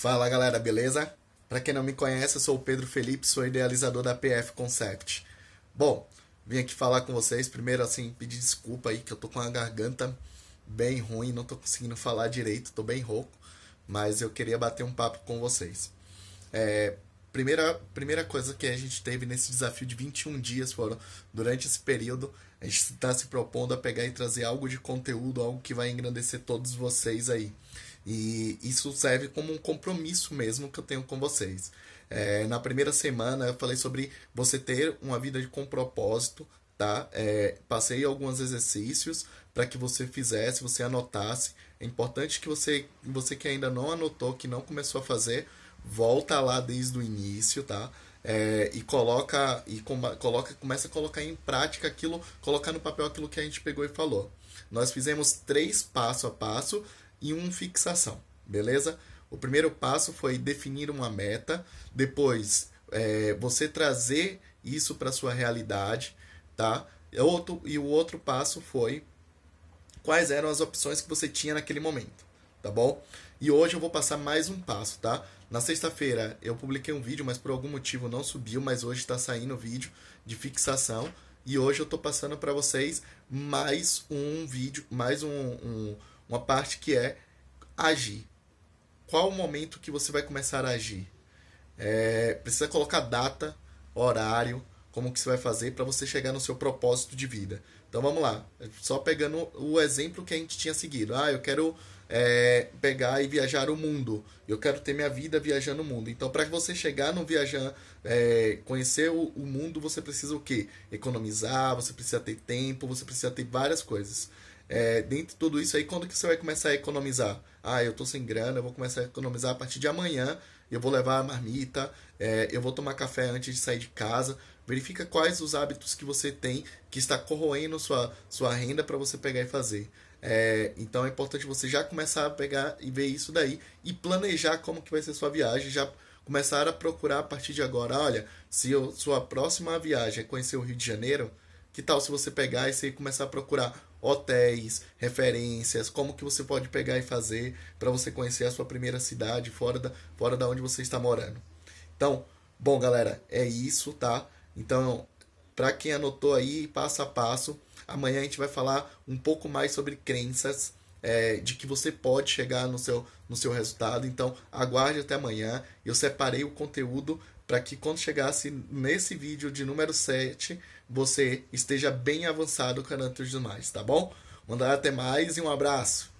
Fala galera, beleza? Para quem não me conhece, eu sou o Pedro Felipe, sou idealizador da PF Concept. Bom, vim aqui falar com vocês, primeiro assim, pedir desculpa aí que eu tô com a garganta bem ruim, não tô conseguindo falar direito, tô bem rouco, mas eu queria bater um papo com vocês. É, primeira, primeira coisa que a gente teve nesse desafio de 21 dias foram, durante esse período, a gente está se propondo a pegar e trazer algo de conteúdo, algo que vai engrandecer todos vocês aí. E isso serve como um compromisso mesmo que eu tenho com vocês. É, na primeira semana eu falei sobre você ter uma vida com propósito, tá? É, passei alguns exercícios para que você fizesse, você anotasse. É importante que você, você que ainda não anotou, que não começou a fazer, volta lá desde o início, tá? É, e coloca e coloca, começa a colocar em prática aquilo, colocar no papel aquilo que a gente pegou e falou. Nós fizemos três passo a passo e um fixação, beleza? O primeiro passo foi definir uma meta, depois é, você trazer isso para sua realidade, tá? Outro, e o outro passo foi quais eram as opções que você tinha naquele momento tá bom? E hoje eu vou passar mais um passo, tá? Na sexta-feira eu publiquei um vídeo, mas por algum motivo não subiu, mas hoje está saindo o vídeo de fixação. E hoje eu estou passando para vocês mais um vídeo, mais um, um, uma parte que é agir. Qual o momento que você vai começar a agir? É, precisa colocar data, horário, como que você vai fazer para você chegar no seu propósito de vida. Então vamos lá, só pegando o exemplo que a gente tinha seguido. Ah, eu quero é, pegar e viajar o mundo. Eu quero ter minha vida viajando o mundo. Então, para você chegar no viajar, é, conhecer o, o, mundo, você precisa o quê? Economizar, você precisa ter tempo, você precisa ter várias coisas. É, dentro de tudo isso aí, quando que você vai começar a economizar? Ah, eu estou sem grana, eu vou começar a economizar a partir de amanhã eu vou levar a marmita, é, eu vou tomar café antes de sair de casa. Verifica quais os hábitos que você tem que está corroendo sua, sua renda para você pegar e fazer. É, então é importante você já começar a pegar e ver isso daí e planejar como que vai ser sua viagem, já começar a procurar a partir de agora, olha, se eu, sua próxima viagem é conhecer o Rio de Janeiro, que tal se você pegar e você começar a procurar hotéis, referências, como que você pode pegar e fazer para você conhecer a sua primeira cidade fora da, fora da onde você está morando. Então, bom, galera, é isso, tá? Então, para quem anotou aí, passo a passo, amanhã a gente vai falar um pouco mais sobre crenças é, de que você pode chegar no seu, no seu resultado. Então, aguarde até amanhã. Eu separei o conteúdo para que quando chegasse nesse vídeo de número 7, você esteja bem avançado com a Nantos Demais, tá bom? Mandar até mais e um abraço!